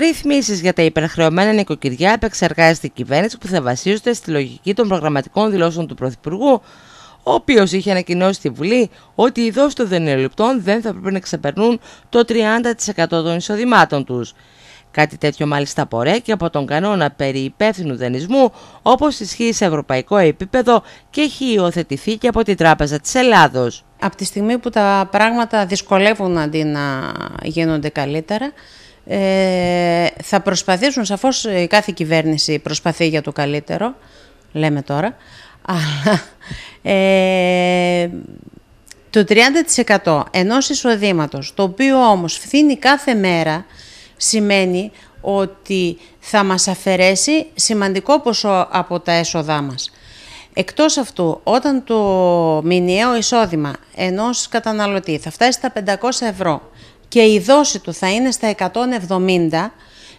Ρυθμίσεις για τα υπερχρεωμένα νοικοκυριά επεξεργάζεται η κυβέρνηση που θα βασίζονται στη λογική των προγραμματικών δηλώσεων του Πρωθυπουργού, ο οποίος είχε ανακοινώσει στη Βουλή ότι οι δόσει των δανειοληπτών δεν θα πρέπει να ξεπερνούν το 30% των εισοδημάτων τους. Κάτι τέτοιο μάλιστα απορρέει και από τον κανόνα περί υπεύθυνου δανεισμού, όπως ισχύει σε ευρωπαϊκό επίπεδο και έχει υιοθετηθεί και από την Τράπεζα της Ελλάδος. Από τη στιγμή που τα πράγματα δυσκολεύουν αντί να γίνονται καλύτερα, ε, θα προσπαθήσουν, σαφώς η ε, κάθε κυβέρνηση προσπαθεί για το καλύτερο, λέμε τώρα, αλλά ε, το 30% ενός εισοδήματος, το οποίο όμως φθήνει κάθε μέρα, σημαίνει ότι θα μας αφαιρέσει σημαντικό ποσό από τα έσοδά μας. Εκτός αυτού, όταν το μηνιαίο εισόδημα ενός καταναλωτή θα φτάσει στα 500 ευρώ, και η δόση του θα είναι στα 170,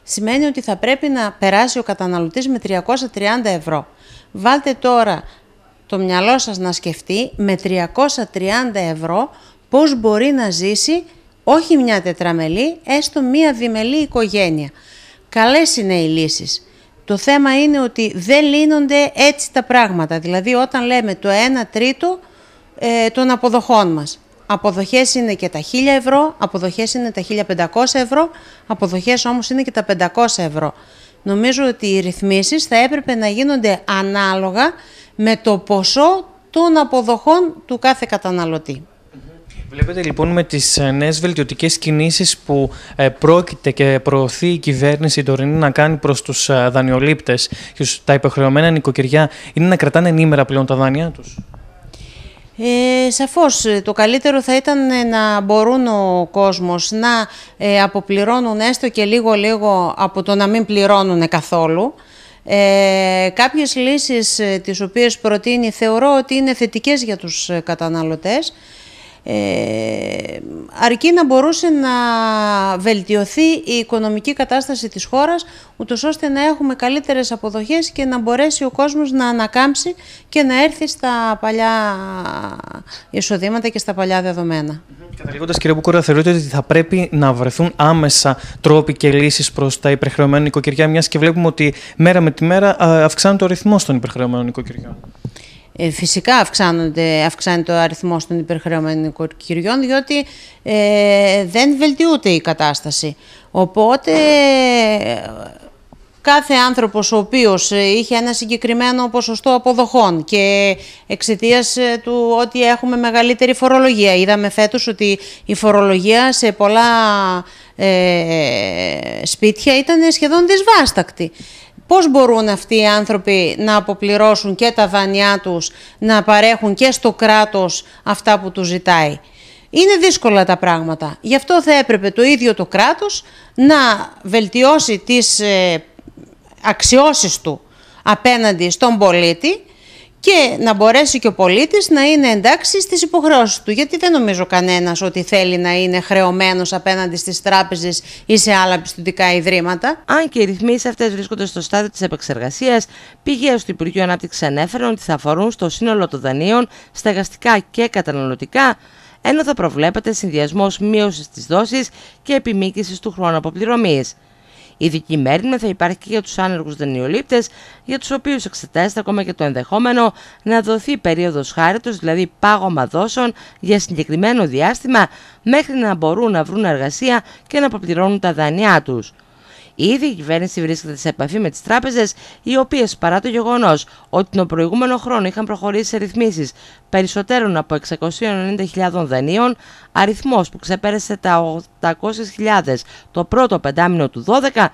σημαίνει ότι θα πρέπει να περάσει ο καταναλωτής με 330 ευρώ. Βάλτε τώρα το μυαλό σας να σκεφτεί με 330 ευρώ πώς μπορεί να ζήσει όχι μια τετραμελή, έστω μια διμελή οικογένεια. Καλές είναι οι λύσεις. Το θέμα είναι ότι δεν λύνονται έτσι τα πράγματα. Δηλαδή όταν λέμε το 1 τρίτο ε, των αποδοχών μας. Αποδοχές είναι και τα 1.000 ευρώ, αποδοχές είναι τα 1.500 ευρώ, αποδοχές όμως είναι και τα 500 ευρώ. Νομίζω ότι οι ρυθμίσεις θα έπρεπε να γίνονται ανάλογα με το ποσό των αποδοχών του κάθε καταναλωτή. Βλέπετε λοιπόν με τις ε, νέες βελτιωτικές κινήσεις που ε, πρόκειται και προωθεί η κυβέρνηση η τωρινή να κάνει προς τους ε, δανειολήπτες και τα υποχρεωμένα νοικοκυριά είναι να κρατάνε ενήμερα πλέον τα δάνεια τους. Ε, σαφώς, ε, το καλύτερο θα ήταν ε, να μπορούν ο κόσμος να ε, αποπληρώνουν έστω και λίγο-λίγο από το να μην πληρώνουν καθόλου. Ε, κάποιες λύσεις τις οποίες προτείνει θεωρώ ότι είναι θετικές για τους καταναλωτές. Ε, αρκεί να μπορούσε να βελτιωθεί η οικονομική κατάσταση της χώρας, ούτως ώστε να έχουμε καλύτερες αποδοχές και να μπορέσει ο κόσμος να ανακάμψει και να έρθει στα παλιά εισοδήματα και στα παλιά δεδομένα. Καταλήγοντας, κύριε Μπουκούρα, θεωρείτε ότι θα πρέπει να βρεθούν άμεσα τρόποι και λύσεις προς τα υπερχρεωμένα νοικοκυριά, μιας και βλέπουμε ότι μέρα με τη μέρα αυξάνεται ο ρυθμός των υπερχρεωμένων νοικοκυριών. Ε, φυσικά αυξάνονται, αυξάνεται ο αριθμός των υπερχρεωμένων κυριών, διότι ε, δεν βελτιούται η κατάσταση. Οπότε κάθε άνθρωπος ο οποίος ε, είχε ένα συγκεκριμένο ποσοστό αποδοχών και εξαιτίας του ότι έχουμε μεγαλύτερη φορολογία. Είδαμε φέτος ότι η φορολογία σε πολλά ε, σπίτια ήταν σχεδόν δυσβάστακτη πώς μπορούν αυτοί οι άνθρωποι να αποπληρώσουν και τα δάνειά τους, να παρέχουν και στο κράτος αυτά που τους ζητάει. Είναι δύσκολα τα πράγματα. Γι' αυτό θα έπρεπε το ίδιο το κράτος να βελτιώσει τις ε, αξιώσεις του απέναντι στον πολίτη και να μπορέσει και ο πολιτή να είναι εντάξει στις υποχρεώσεις του. Γιατί δεν νομίζω κανένας ότι θέλει να είναι χρεωμένος απέναντι στις τράπεζες ή σε άλλα πιστοτικά ιδρύματα. Αν και οι ρυθμίσεις αυτές βρίσκονται στο στάδιο της επεξεργασίας, πηγέ του Υπουργείου ανάπτυξης ανέφεραν ότι θα αφορούν στο σύνολο των δανείων, στεγαστικά και καταναλωτικά, ενώ θα προβλέπεται συνδυασμός μείωσης της δόσης και επιμήκυση του χρόνου αποπληρωμής. Ειδική μέρημνα θα υπάρχει και για τους άνεργους δανειολήπτες, για τους οποίους εξετάζεται ακόμα και το ενδεχόμενο να δοθεί περίοδος χάριτος δηλαδή πάγωμα δόσεων για συγκεκριμένο διάστημα, μέχρι να μπορούν να βρουν εργασία και να αποπληρώνουν τα δάνειά τους. Η ίδια η κυβέρνηση βρίσκεται σε επαφή με τις τράπεζες, οι οποίες παρά το γεγονός ότι τον προηγούμενο χρόνο είχαν προχωρήσει σε ρυθμίσεις περισσότερων από 690.000 δανείων, αριθμός που ξεπέρασε τα 800.000 το πρώτο πεντάμινο του 12,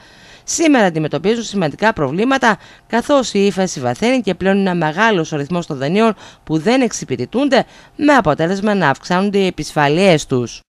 Σήμερα αντιμετωπίζουν σημαντικά προβλήματα, καθώς η ύφεση βαθαίνει και πλέον είναι μεγάλος ο των δανείων που δεν εξυπηρετούνται, με αποτέλεσμα να αυξάνονται οι επισφαλίες τους.